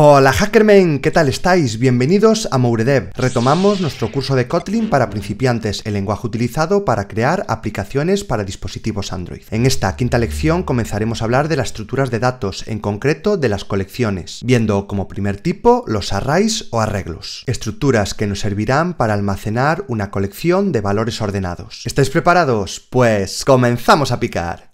Hola Hackermen, ¿qué tal estáis? Bienvenidos a Mouredev. Retomamos nuestro curso de Kotlin para principiantes, el lenguaje utilizado para crear aplicaciones para dispositivos Android. En esta quinta lección comenzaremos a hablar de las estructuras de datos, en concreto de las colecciones, viendo como primer tipo los arrays o arreglos, estructuras que nos servirán para almacenar una colección de valores ordenados. ¿Estáis preparados? Pues comenzamos a picar.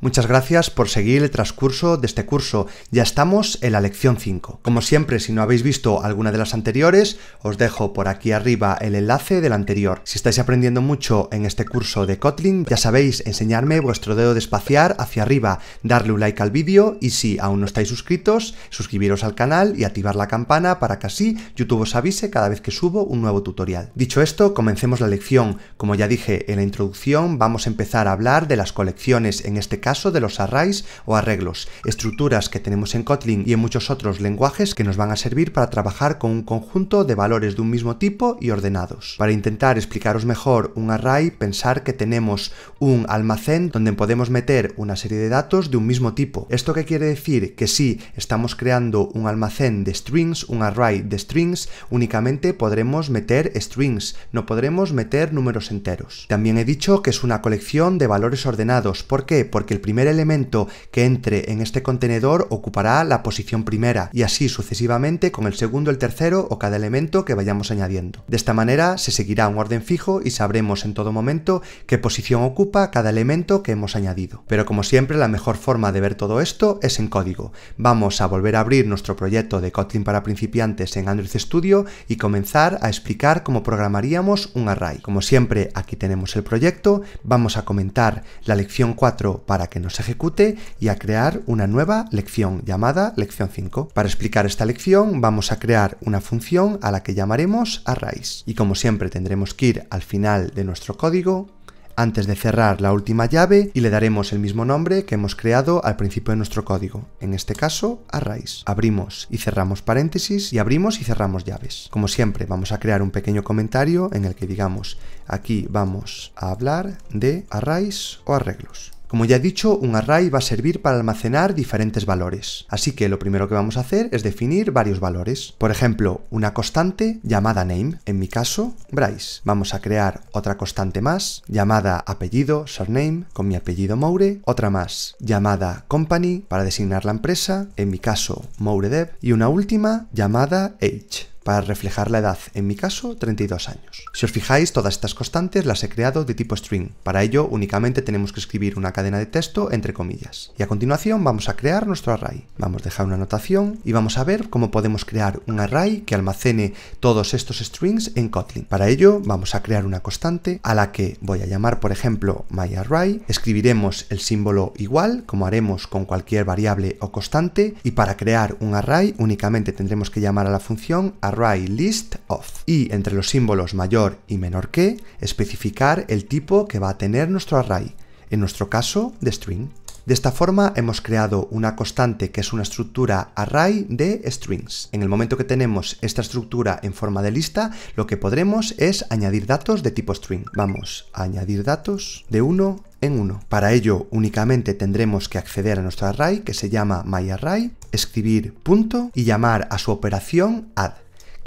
Muchas gracias por seguir el transcurso de este curso. Ya estamos en la lección 5. Como siempre, si no habéis visto alguna de las anteriores, os dejo por aquí arriba el enlace del anterior. Si estáis aprendiendo mucho en este curso de Kotlin, ya sabéis, enseñarme vuestro dedo de espaciar hacia arriba, darle un like al vídeo y si aún no estáis suscritos, suscribiros al canal y activar la campana para que así YouTube os avise cada vez que subo un nuevo tutorial. Dicho esto, comencemos la lección. Como ya dije en la introducción, vamos a empezar a hablar de las colecciones, en este caso caso de los arrays o arreglos, estructuras que tenemos en Kotlin y en muchos otros lenguajes que nos van a servir para trabajar con un conjunto de valores de un mismo tipo y ordenados. Para intentar explicaros mejor un array, pensar que tenemos un almacén donde podemos meter una serie de datos de un mismo tipo. ¿Esto qué quiere decir? Que si estamos creando un almacén de strings, un array de strings, únicamente podremos meter strings, no podremos meter números enteros. También he dicho que es una colección de valores ordenados. ¿Por qué? Porque el primer elemento que entre en este contenedor ocupará la posición primera y así sucesivamente con el segundo, el tercero o cada elemento que vayamos añadiendo. De esta manera se seguirá un orden fijo y sabremos en todo momento qué posición ocupa cada elemento que hemos añadido. Pero como siempre la mejor forma de ver todo esto es en código. Vamos a volver a abrir nuestro proyecto de Kotlin para principiantes en Android Studio y comenzar a explicar cómo programaríamos un array. Como siempre aquí tenemos el proyecto, vamos a comentar la lección 4 para que nos ejecute y a crear una nueva lección llamada lección 5. Para explicar esta lección vamos a crear una función a la que llamaremos arrays y como siempre tendremos que ir al final de nuestro código antes de cerrar la última llave y le daremos el mismo nombre que hemos creado al principio de nuestro código, en este caso arrays. Abrimos y cerramos paréntesis y abrimos y cerramos llaves. Como siempre vamos a crear un pequeño comentario en el que digamos aquí vamos a hablar de arrays o arreglos. Como ya he dicho, un array va a servir para almacenar diferentes valores. Así que lo primero que vamos a hacer es definir varios valores. Por ejemplo, una constante llamada name, en mi caso, Bryce. Vamos a crear otra constante más llamada apellido, surname, con mi apellido Moure. Otra más llamada company para designar la empresa, en mi caso, MoureDev. Y una última llamada age para reflejar la edad, en mi caso 32 años. Si os fijáis, todas estas constantes las he creado de tipo string, para ello únicamente tenemos que escribir una cadena de texto entre comillas. Y a continuación vamos a crear nuestro array. Vamos a dejar una anotación y vamos a ver cómo podemos crear un array que almacene todos estos strings en Kotlin. Para ello vamos a crear una constante a la que voy a llamar por ejemplo myArray, escribiremos el símbolo igual como haremos con cualquier variable o constante y para crear un array únicamente tendremos que llamar a la función array array list of y entre los símbolos mayor y menor que especificar el tipo que va a tener nuestro array, en nuestro caso de string. De esta forma hemos creado una constante que es una estructura array de strings. En el momento que tenemos esta estructura en forma de lista, lo que podremos es añadir datos de tipo string. Vamos a añadir datos de uno en uno. Para ello únicamente tendremos que acceder a nuestro array que se llama myArray, escribir punto y llamar a su operación add.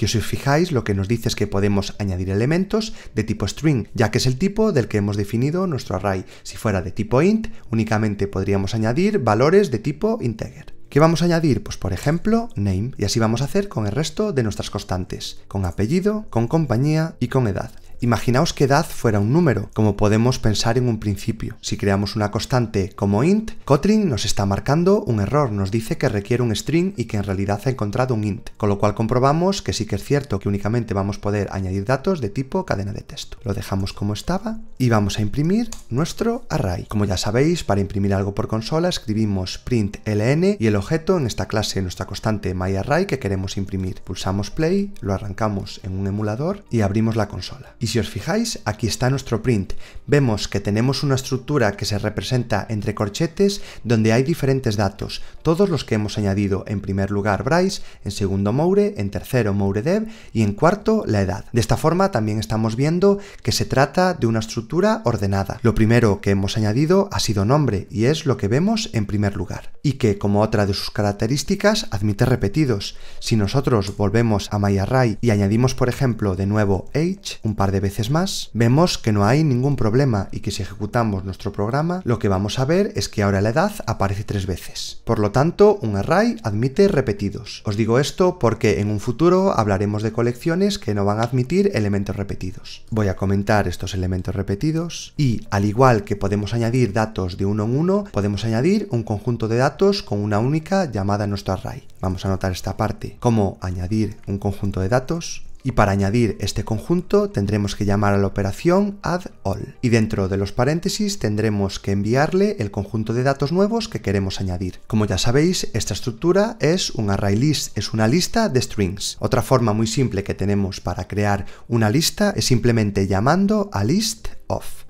Y si os fijáis lo que nos dice es que podemos añadir elementos de tipo string, ya que es el tipo del que hemos definido nuestro array. Si fuera de tipo int, únicamente podríamos añadir valores de tipo integer. ¿Qué vamos a añadir? Pues por ejemplo, name, y así vamos a hacer con el resto de nuestras constantes, con apellido, con compañía y con edad. Imaginaos que edad fuera un número, como podemos pensar en un principio. Si creamos una constante como int, Kotlin nos está marcando un error, nos dice que requiere un string y que en realidad ha encontrado un int, con lo cual comprobamos que sí que es cierto que únicamente vamos a poder añadir datos de tipo cadena de texto. Lo dejamos como estaba y vamos a imprimir nuestro array. Como ya sabéis, para imprimir algo por consola escribimos println y el objeto en esta clase, nuestra constante myArray que queremos imprimir. Pulsamos play, lo arrancamos en un emulador y abrimos la consola si os fijáis, aquí está nuestro print. Vemos que tenemos una estructura que se representa entre corchetes donde hay diferentes datos, todos los que hemos añadido. En primer lugar Bryce, en segundo Moure, en tercero MoureDev y en cuarto la edad. De esta forma también estamos viendo que se trata de una estructura ordenada. Lo primero que hemos añadido ha sido nombre y es lo que vemos en primer lugar. Y que como otra de sus características admite repetidos. Si nosotros volvemos a MyArray y añadimos por ejemplo de nuevo age, un par de veces más, vemos que no hay ningún problema y que si ejecutamos nuestro programa, lo que vamos a ver es que ahora la edad aparece tres veces. Por lo tanto, un array admite repetidos. Os digo esto porque en un futuro hablaremos de colecciones que no van a admitir elementos repetidos. Voy a comentar estos elementos repetidos y, al igual que podemos añadir datos de uno en uno, podemos añadir un conjunto de datos con una única llamada a nuestro array. Vamos a anotar esta parte como añadir un conjunto de datos y para añadir este conjunto tendremos que llamar a la operación add all y dentro de los paréntesis tendremos que enviarle el conjunto de datos nuevos que queremos añadir. Como ya sabéis, esta estructura es un array list, es una lista de strings. Otra forma muy simple que tenemos para crear una lista es simplemente llamando a list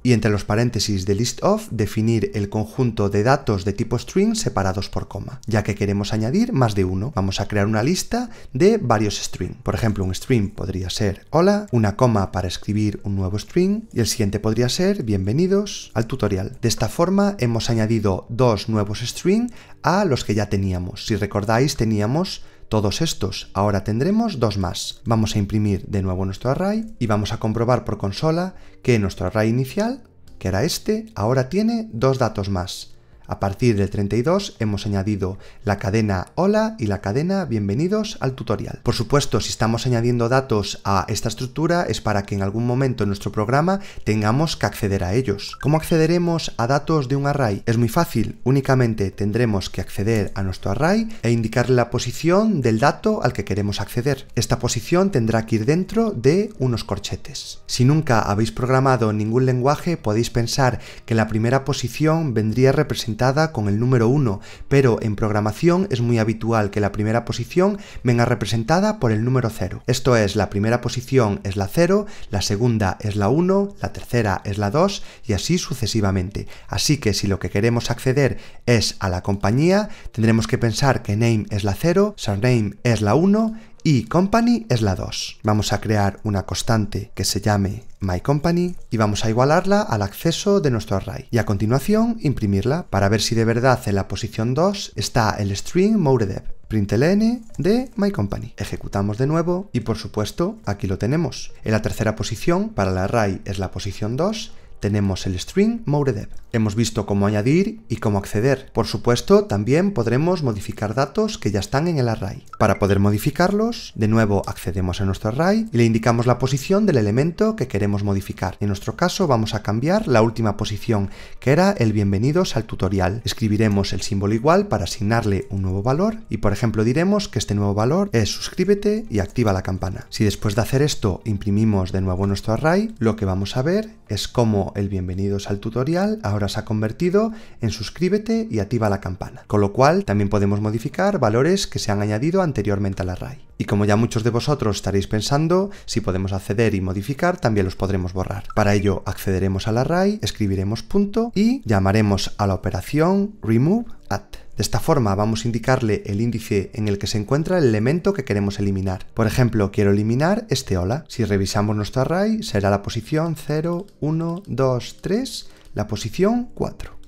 y entre los paréntesis de list of, definir el conjunto de datos de tipo string separados por coma, ya que queremos añadir más de uno. Vamos a crear una lista de varios string. Por ejemplo, un string podría ser hola, una coma para escribir un nuevo string y el siguiente podría ser bienvenidos al tutorial. De esta forma hemos añadido dos nuevos string a los que ya teníamos. Si recordáis, teníamos todos estos. Ahora tendremos dos más. Vamos a imprimir de nuevo nuestro array y vamos a comprobar por consola que nuestro array inicial, que era este, ahora tiene dos datos más. A partir del 32 hemos añadido la cadena hola y la cadena bienvenidos al tutorial. Por supuesto, si estamos añadiendo datos a esta estructura es para que en algún momento en nuestro programa tengamos que acceder a ellos. ¿Cómo accederemos a datos de un array? Es muy fácil, únicamente tendremos que acceder a nuestro array e indicarle la posición del dato al que queremos acceder. Esta posición tendrá que ir dentro de unos corchetes. Si nunca habéis programado ningún lenguaje podéis pensar que la primera posición vendría representada con el número 1, pero en programación es muy habitual que la primera posición venga representada por el número 0. Esto es, la primera posición es la 0, la segunda es la 1, la tercera es la 2 y así sucesivamente. Así que si lo que queremos acceder es a la compañía, tendremos que pensar que name es la 0, surname es la 1 y company es la 2. Vamos a crear una constante que se llame myCompany y vamos a igualarla al acceso de nuestro array y a continuación imprimirla para ver si de verdad en la posición 2 está el string moredev println de myCompany. Ejecutamos de nuevo y por supuesto aquí lo tenemos. En la tercera posición para el array es la posición 2 tenemos el string MoureDev. Hemos visto cómo añadir y cómo acceder. Por supuesto, también podremos modificar datos que ya están en el array. Para poder modificarlos, de nuevo accedemos a nuestro array y le indicamos la posición del elemento que queremos modificar. En nuestro caso vamos a cambiar la última posición, que era el bienvenidos al tutorial. Escribiremos el símbolo igual para asignarle un nuevo valor y por ejemplo diremos que este nuevo valor es suscríbete y activa la campana. Si después de hacer esto imprimimos de nuevo nuestro array, lo que vamos a ver es como el bienvenidos al tutorial ahora se ha convertido en suscríbete y activa la campana, con lo cual también podemos modificar valores que se han añadido anteriormente al array. Y como ya muchos de vosotros estaréis pensando, si podemos acceder y modificar, también los podremos borrar. Para ello accederemos al array, escribiremos punto y llamaremos a la operación remove at. De esta forma vamos a indicarle el índice en el que se encuentra el elemento que queremos eliminar. Por ejemplo, quiero eliminar este hola. Si revisamos nuestro array será la posición 0, 1, 2, 3, la posición 4.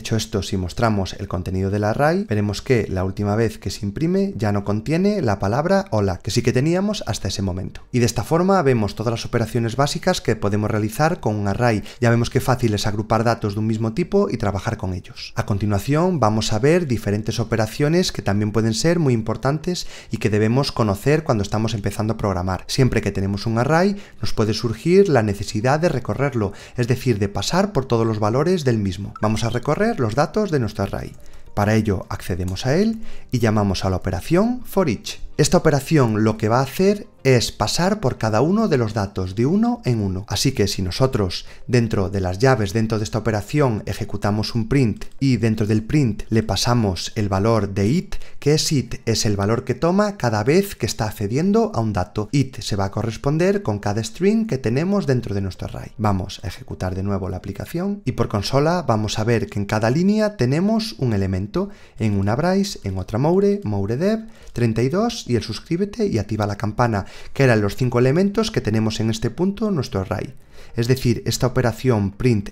Hecho esto, si mostramos el contenido del array, veremos que la última vez que se imprime ya no contiene la palabra hola, que sí que teníamos hasta ese momento. Y de esta forma vemos todas las operaciones básicas que podemos realizar con un array. Ya vemos que fácil es agrupar datos de un mismo tipo y trabajar con ellos. A continuación vamos a ver diferentes operaciones que también pueden ser muy importantes y que debemos conocer cuando estamos empezando a programar. Siempre que tenemos un array nos puede surgir la necesidad de recorrerlo, es decir, de pasar por todos los valores del mismo. Vamos a recorrer los datos de nuestro array. Para ello accedemos a él y llamamos a la operación forEach. Esta operación lo que va a hacer es pasar por cada uno de los datos de uno en uno. Así que si nosotros dentro de las llaves, dentro de esta operación, ejecutamos un print y dentro del print le pasamos el valor de it, que es it, es el valor que toma cada vez que está accediendo a un dato. It se va a corresponder con cada string que tenemos dentro de nuestro array. Vamos a ejecutar de nuevo la aplicación y por consola vamos a ver que en cada línea tenemos un elemento, en una brace, en otra moure, moure 32, y el suscríbete y activa la campana, que eran los cinco elementos que tenemos en este punto nuestro array. Es decir, esta operación println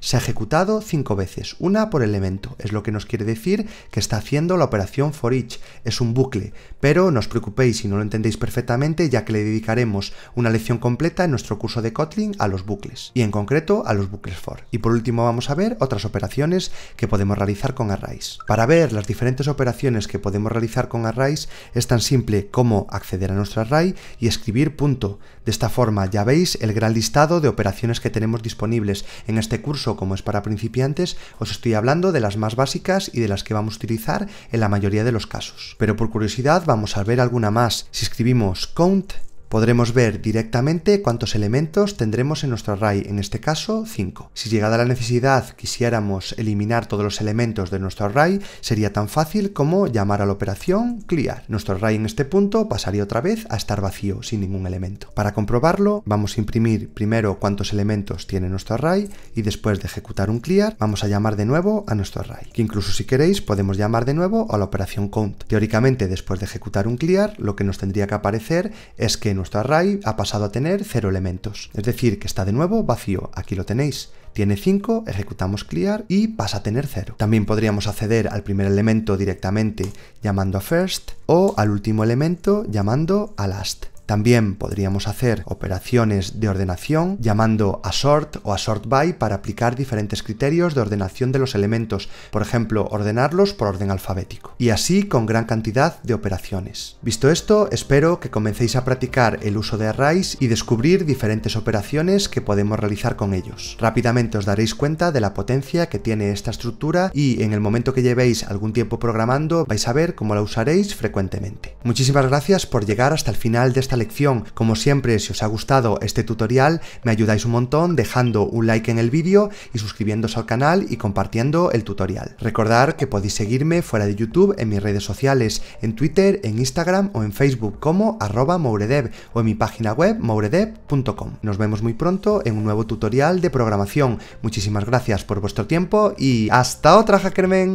se ha ejecutado cinco veces, una por elemento. Es lo que nos quiere decir que está haciendo la operación for each. Es un bucle, pero no os preocupéis si no lo entendéis perfectamente, ya que le dedicaremos una lección completa en nuestro curso de Kotlin a los bucles, y en concreto a los bucles for. Y por último vamos a ver otras operaciones que podemos realizar con arrays. Para ver las diferentes operaciones que podemos realizar con arrays, es tan simple como acceder a nuestro array y escribir punto. De esta forma ya veis el gran listado de operaciones que tenemos disponibles en este curso, como es para principiantes, os estoy hablando de las más básicas y de las que vamos a utilizar en la mayoría de los casos. Pero por curiosidad vamos a ver alguna más. Si escribimos count podremos ver directamente cuántos elementos tendremos en nuestro array, en este caso 5. Si llegada la necesidad quisiéramos eliminar todos los elementos de nuestro array, sería tan fácil como llamar a la operación clear. Nuestro array en este punto pasaría otra vez a estar vacío, sin ningún elemento. Para comprobarlo, vamos a imprimir primero cuántos elementos tiene nuestro array y después de ejecutar un clear, vamos a llamar de nuevo a nuestro array, que incluso si queréis podemos llamar de nuevo a la operación count. Teóricamente, después de ejecutar un clear, lo que nos tendría que aparecer es que nuestro array ha pasado a tener 0 elementos, es decir, que está de nuevo vacío, aquí lo tenéis. Tiene 5, ejecutamos clear y pasa a tener 0. También podríamos acceder al primer elemento directamente llamando a first o al último elemento llamando a last. También podríamos hacer operaciones de ordenación llamando a sort o a by para aplicar diferentes criterios de ordenación de los elementos, por ejemplo, ordenarlos por orden alfabético. Y así con gran cantidad de operaciones. Visto esto, espero que comencéis a practicar el uso de arrays y descubrir diferentes operaciones que podemos realizar con ellos. Rápidamente os daréis cuenta de la potencia que tiene esta estructura y en el momento que llevéis algún tiempo programando vais a ver cómo la usaréis frecuentemente. Muchísimas gracias por llegar hasta el final de esta lección. Como siempre, si os ha gustado este tutorial, me ayudáis un montón dejando un like en el vídeo y suscribiéndose al canal y compartiendo el tutorial. Recordar que podéis seguirme fuera de YouTube en mis redes sociales, en Twitter, en Instagram o en Facebook como arroba mouredev o en mi página web mouredev.com. Nos vemos muy pronto en un nuevo tutorial de programación. Muchísimas gracias por vuestro tiempo y hasta otra, Hackermen.